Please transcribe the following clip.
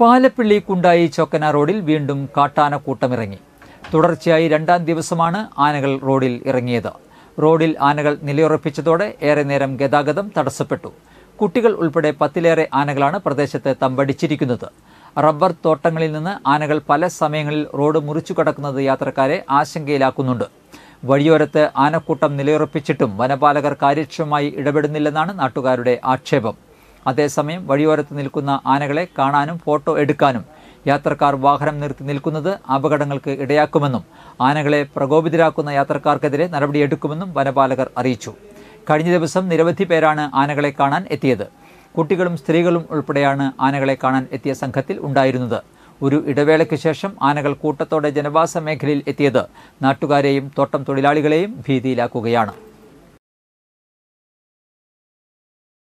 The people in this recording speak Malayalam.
പാലപ്പിള്ളി കുണ്ടായി ചോക്കന റോഡിൽ വീണ്ടും കാട്ടാന കൂട്ടമിറങ്ങി തുടർച്ചയായി രണ്ടാം ദിവസമാണ് ആനകൾ റോഡിൽ ഇറങ്ങിയത് റോഡിൽ ആനകൾ നിലയുറപ്പിച്ചതോടെ ഏറെ നേരം ഗതാഗതം തടസ്സപ്പെട്ടു കുട്ടികൾ ഉൾപ്പെടെ പത്തിലേറെ ആനകളാണ് പ്രദേശത്ത് തമ്പടിച്ചിരിക്കുന്നത് റബ്ബർ തോട്ടങ്ങളിൽ നിന്ന് ആനകൾ പല സമയങ്ങളിൽ റോഡ് മുറിച്ചു കടക്കുന്നത് യാത്രക്കാരെ ആശങ്കയിലാക്കുന്നുണ്ട് വഴിയോരത്ത് ആനക്കൂട്ടം നിലയുറപ്പിച്ചിട്ടും വനപാലകർ കാര്യക്ഷമമായി ഇടപെടുന്നില്ലെന്നാണ് നാട്ടുകാരുടെ ആക്ഷേപം അതേസമയം വഴിയോരത്ത് നിൽക്കുന്ന ആനകളെ കാണാനും ഫോട്ടോ എടുക്കാനും യാത്രക്കാർ വാഹനം നിർത്തി നിൽക്കുന്നത് അപകടങ്ങൾക്ക് ഇടയാക്കുമെന്നും ആനകളെ പ്രകോപിതരാക്കുന്ന യാത്രക്കാർക്കെതിരെ നടപടിയെടുക്കുമെന്നും വനപാലകർ അറിയിച്ചു കഴിഞ്ഞ ദിവസം നിരവധി പേരാണ് ആനകളെ കാണാൻ എത്തിയത് കുട്ടികളും സ്ത്രീകളും ഉൾപ്പെടെയാണ് ആനകളെ കാണാൻ എത്തിയ സംഘത്തിൽ ഉണ്ടായിരുന്നത് ഒരു ഇടവേളയ്ക്ക് ശേഷം ആനകൾ കൂട്ടത്തോടെ ജനവാസ മേഖലയിൽ എത്തിയത് നാട്ടുകാരെയും തോട്ടം തൊഴിലാളികളെയും ഭീതിയിലാക്കുകയാണ്